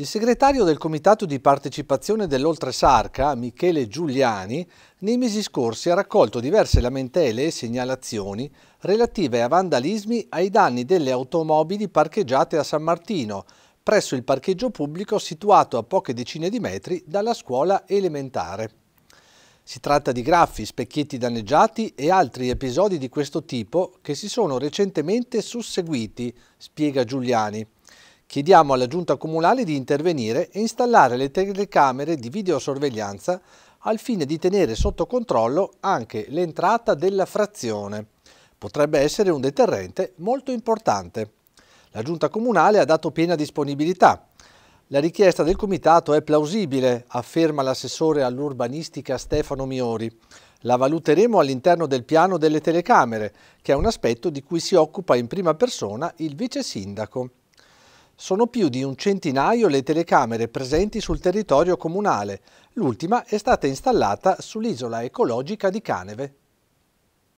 Il segretario del Comitato di Partecipazione dell'Oltresarca, Michele Giuliani, nei mesi scorsi ha raccolto diverse lamentele e segnalazioni relative a vandalismi ai danni delle automobili parcheggiate a San Martino, presso il parcheggio pubblico situato a poche decine di metri dalla scuola elementare. Si tratta di graffi, specchietti danneggiati e altri episodi di questo tipo che si sono recentemente susseguiti, spiega Giuliani. Chiediamo alla Giunta Comunale di intervenire e installare le telecamere di videosorveglianza al fine di tenere sotto controllo anche l'entrata della frazione. Potrebbe essere un deterrente molto importante. La Giunta Comunale ha dato piena disponibilità. La richiesta del Comitato è plausibile, afferma l'assessore all'urbanistica Stefano Miori. La valuteremo all'interno del piano delle telecamere, che è un aspetto di cui si occupa in prima persona il vice sindaco. Sono più di un centinaio le telecamere presenti sul territorio comunale. L'ultima è stata installata sull'isola ecologica di Caneve.